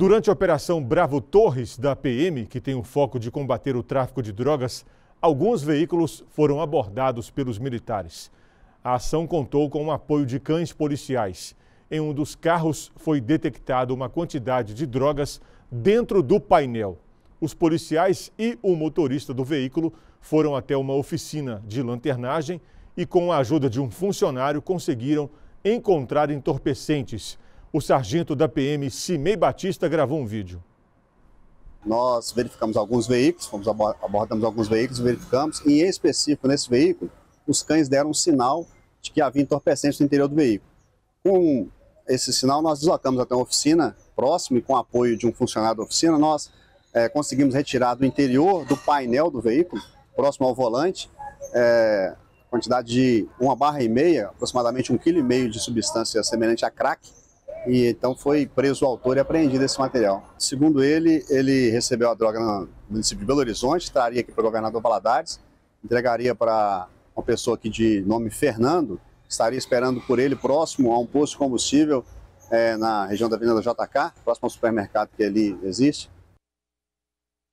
Durante a Operação Bravo Torres da PM, que tem o foco de combater o tráfico de drogas, alguns veículos foram abordados pelos militares. A ação contou com o apoio de cães policiais. Em um dos carros foi detectada uma quantidade de drogas dentro do painel. Os policiais e o motorista do veículo foram até uma oficina de lanternagem e, com a ajuda de um funcionário, conseguiram encontrar entorpecentes o sargento da PM Cimei Batista gravou um vídeo. Nós verificamos alguns veículos, fomos abordamos alguns veículos, verificamos, e em específico nesse veículo, os cães deram um sinal de que havia entorpecentes no interior do veículo. Com esse sinal, nós deslocamos até uma oficina próxima e com apoio de um funcionário da oficina, nós é, conseguimos retirar do interior do painel do veículo, próximo ao volante, é, quantidade de uma barra e meia, aproximadamente um quilo e meio de substância semelhante a crack, e então foi preso o autor e apreendido esse material. Segundo ele, ele recebeu a droga no município de Belo Horizonte, traria aqui para o governador Valadares, entregaria para uma pessoa aqui de nome Fernando, estaria esperando por ele próximo a um posto de combustível é, na região da Avenida JK, próximo ao supermercado que ali existe.